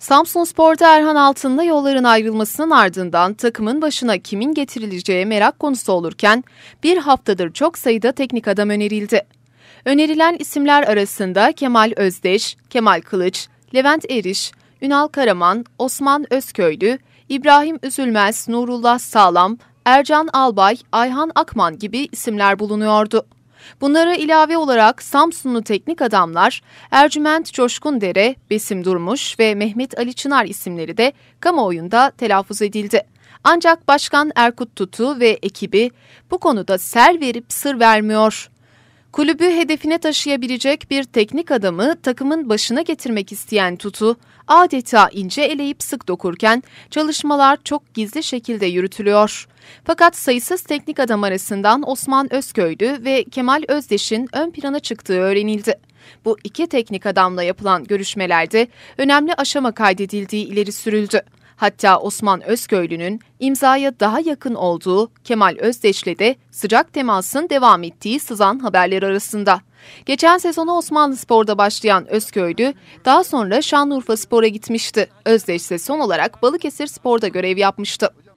Samsun Spor'da Erhan Altın'la yolların ayrılmasının ardından takımın başına kimin getirileceği merak konusu olurken bir haftadır çok sayıda teknik adam önerildi. Önerilen isimler arasında Kemal Özdeş, Kemal Kılıç, Levent Eriş, Ünal Karaman, Osman Özköylü, İbrahim Üzülmez, Nurullah Sağlam, Ercan Albay, Ayhan Akman gibi isimler bulunuyordu. Bunlara ilave olarak Samsunlu teknik adamlar Ercüment Coşkundere, Besim Durmuş ve Mehmet Ali Çınar isimleri de kamuoyunda telaffuz edildi. Ancak Başkan Erkut Tutu ve ekibi bu konuda ser verip sır vermiyor Kulübü hedefine taşıyabilecek bir teknik adamı takımın başına getirmek isteyen Tutu, adeta ince eleyip sık dokurken çalışmalar çok gizli şekilde yürütülüyor. Fakat sayısız teknik adam arasından Osman Özköylü ve Kemal Özdeş'in ön plana çıktığı öğrenildi. Bu iki teknik adamla yapılan görüşmelerde önemli aşama kaydedildiği ileri sürüldü. Hatta Osman Özköylü'nün imzaya daha yakın olduğu Kemal Özdeş'le de sıcak temasın devam ettiği sızan haberler arasında. Geçen sezonu Osmanlı Spor'da başlayan Özköylü daha sonra Şanlıurfa Spor'a gitmişti. Özdeş ise son olarak Balıkesir Spor'da görev yapmıştı.